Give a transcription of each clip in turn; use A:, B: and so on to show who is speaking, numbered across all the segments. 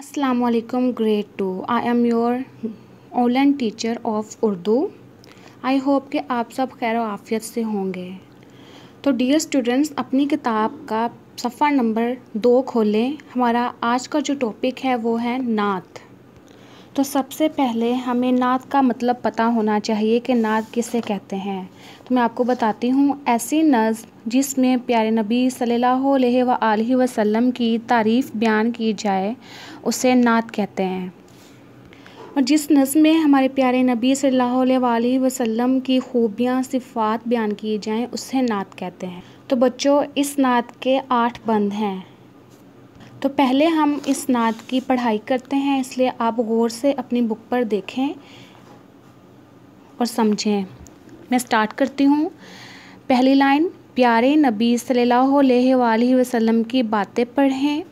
A: Aslam grade two I am your online teacher of Urdu I hope कि आप सब खैर आफियत से होंगे तो डियर स्टूडेंट्स अपनी किताब का सफ़ा नंबर दो खोलें हमारा आज का जो टॉपिक है वो है नात तो सबसे पहले हमें नात का मतलब पता होना चाहिए कि नात किसे कहते हैं तो मैं आपको बताती हूँ ऐसी नज़ जिसमें प्यारे नबी सल्लल्लाहु अलैहि व वसल्लम की तारीफ़ बयान की जाए उसे नात कहते हैं और जिस नज़म में हमारे प्यारे नबी सल्लल्लाहु अलैहि वसल्लम की खूबियाँ सिफ़ात बयान की जाएँ उसे नात कहते हैं तो बच्चों इस नात के आठ बंद हैं तो पहले हम इस नात की पढ़ाई करते हैं इसलिए आप गौर से अपनी बुक पर देखें और समझें मैं स्टार्ट करती हूँ पहली लाइन प्यारे नबी सल्लल्लाहु वसम की बातें पढ़ें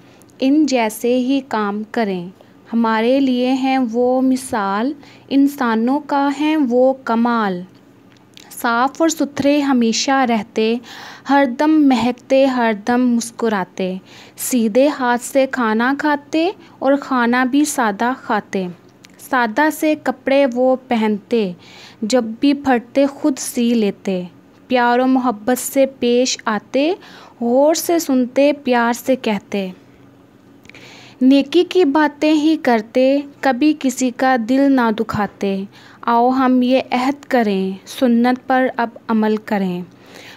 A: इन जैसे ही काम करें हमारे लिए हैं वो मिसाल इंसानों का हैं वो कमाल साफ़ और सुथरे हमेशा रहते हरदम महकते हरदम मुस्कुराते सीधे हाथ से खाना खाते और खाना भी सादा खाते सादा से कपड़े वो पहनते जब भी फटते खुद सी लेते प्यार और मोहब्बत से पेश आते गौर से सुनते प्यार से कहते नेकी की बातें ही करते कभी किसी का दिल ना दुखाते आओ हम ये अहद करें सुन्नत पर अब अमल करें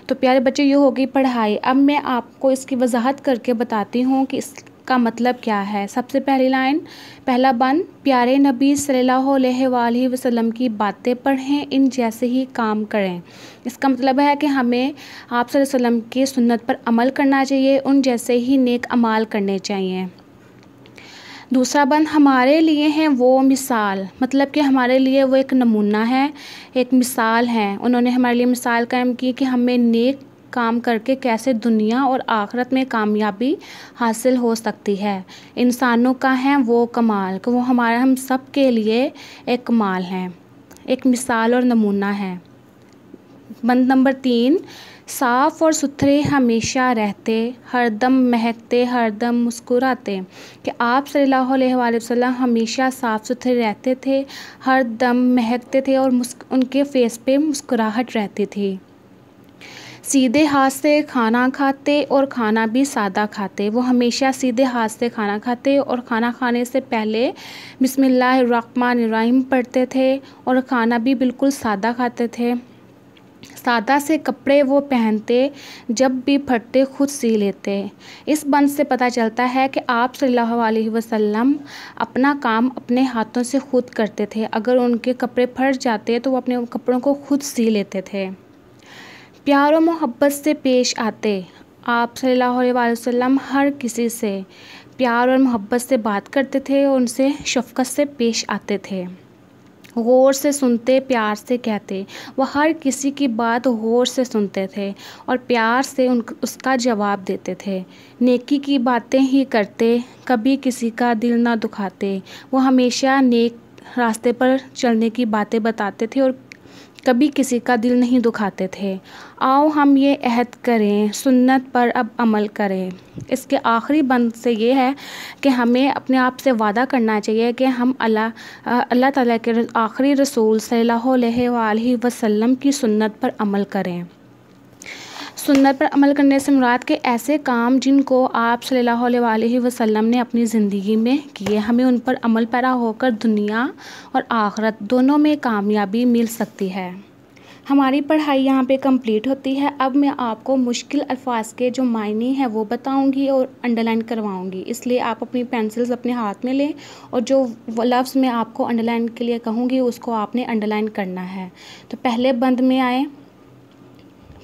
A: तो प्यारे बच्चे ये होगी पढ़ाई अब मैं आपको इसकी वजाहत करके बताती हूँ कि इसका मतलब क्या है सबसे पहली लाइन पहला बन प्यारे नबी सल्लल्लाहु अलैहि वसल्लम की बातें पढ़ें इन जैसे ही काम करें इसका मतलब है कि हमें आप वसल्लम की सुन्नत पर अमल करना चाहिए उन जैसे ही नेक अमाल करने चाहिए दूसरा बंद हमारे लिए हैं वो मिसाल मतलब कि हमारे लिए वो एक नमूना है एक मिसाल हैं उन्होंने हमारे लिए मिसाल कायम की कि हमें नेक काम करके कैसे दुनिया और आखरत में कामयाबी हासिल हो सकती है इंसानों का है वो कमाल कि वो हमारा हम सब के लिए एक कमाल हैं एक मिसाल और नमूना है बंद नंबर तीन साफ और सुथरे हमेशा रहते हरदम महकते हरदम मुस्कुराते कि आप सल्लल्लाहु अलैहि वसल्लम हमेशा साफ़ सुथरे रहते थे हर दम महकते थे और उनके फेस पे मुस्कुराहट रहती थी सीधे हाथ से खाना खाते और खाना भी सादा खाते वो हमेशा सीधे हाथ से खाना खाते और खाना खाने से पहले बिसमीम पढ़ते थे और खाना भी बिल्कुल सादा खाते थे सादा से कपड़े वो पहनते जब भी फटते खुद सी लेते इस बंद से पता चलता है कि आप सल्लल्लाहु अलैहि वसल्लम अपना काम अपने हाथों से खुद करते थे अगर उनके कपड़े फट जाते तो वो अपने कपड़ों को खुद सी लेते थे प्यार और मोहब्बत से पेश आते आप सल्लल्लाहु अलैहि वसल्लम हर किसी से प्यार और मोहब्बत से बात करते थे और उनसे शफकत से पेश आते थे गौर से सुनते प्यार से कहते वह हर किसी की बात गौर से सुनते थे और प्यार से उन उसका जवाब देते थे नेकी की बातें ही करते कभी किसी का दिल ना दुखाते वह हमेशा नेक रास्ते पर चलने की बातें बताते थे और कभी किसी का दिल नहीं दुखाते थे आओ हम ये अहद करें सुन्नत पर अब अमल करें इसके आखिरी बंद से ये है कि हमें अपने आप से वादा करना चाहिए कि हम अल्लाह अल्लाह ताला के आखिरी रसूल सल्लल्लाहु अलैहि वसल्लम की सुन्नत पर अमल करें सुन्नत पर अमल करने से मुराद के ऐसे काम जिनको आप सल्लल्लाहु अलैहि वसल्लम ने अपनी ज़िंदगी में किए हमें उन पर अमल पैरा होकर दुनिया और आखरत दोनों में कामयाबी मिल सकती है हमारी पढ़ाई यहाँ पे कंप्लीट होती है अब मैं आपको मुश्किल अल्फाज के जो मायने हैं वो बताऊँगी और अंडरलाइन करवाऊँगी इसलिए आप अपनी पेंसिल्स अपने हाथ में लें और जो लफ्ज़ मैं आपको अंडरलाइन के लिए कहूँगी उसको आपने अंडरलाइन करना है तो पहले बंद में आएँ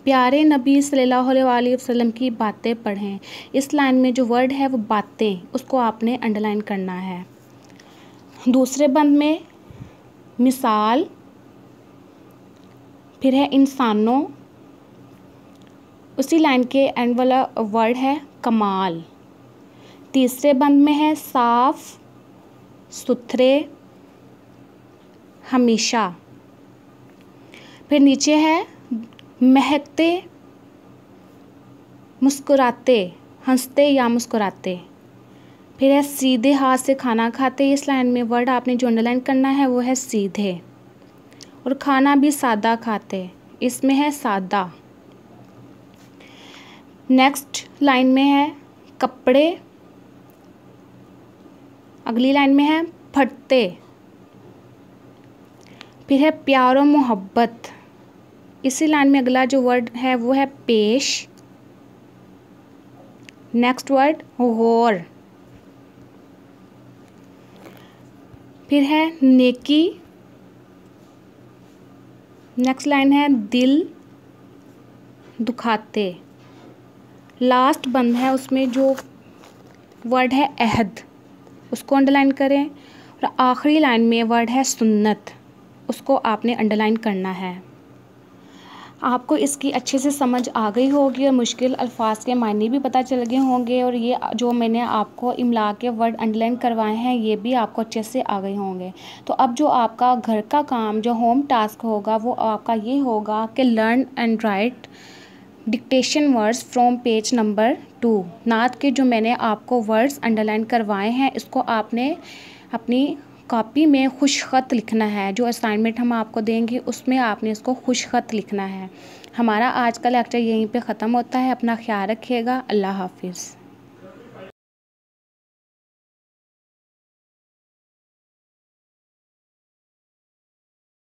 A: प्यारे नबी सल्लल्लाहु अलैहि वसल्लम की बातें पढ़ें इस लाइन में जो वर्ड है वो बातें उसको आपने अंडरलाइन करना है दूसरे बंद में मिसाल फिर है इंसानों उसी लाइन के एंड वाला वर्ड है कमाल तीसरे बंद में है साफ सुथरे हमेशा फिर नीचे है महकते मुस्कुराते हंसते या मुस्कुराते फिर है सीधे हाथ से खाना खाते इस लाइन में वर्ड आपने जो अंडरलाइन करना है वो है सीधे और खाना भी सादा खाते इसमें है सादा नेक्स्ट लाइन में है कपड़े अगली लाइन में है फटते फिर है प्यार और मोहब्बत इसी लाइन में अगला जो वर्ड है वो है पेश नेक्स्ट वर्ड गौर फिर है नेकी नेक्स्ट लाइन है दिल दुखाते लास्ट बंद है उसमें जो वर्ड है अहद उसको अंडरलाइन करें और आखिरी लाइन में वर्ड है सुन्नत उसको आपने अंडरलाइन करना है आपको इसकी अच्छे से समझ आ गई होगी और मुश्किल अल्फाज के मायने भी पता चल गए होंगे और ये जो मैंने आपको इमला के वर्ड अंडरलाइन करवाए हैं ये भी आपको अच्छे से आ गए होंगे तो अब जो आपका घर का काम जो होम टास्क होगा वो आपका ये होगा कि learn and write dictation words from page number two नात के जो मैंने आपको वर्ड्स अंडरलाइन करवाए हैं इसको आपने अपनी कॉपी में खुश ख़त लिखना है जो असाइनमेंट हम आपको देंगे उसमें आपने इसको खुश ख़त लिखना है हमारा आज का लेक्चर यहीं पे ख़त्म होता है अपना ख्याल रखिएगा अल्लाह हाफिज़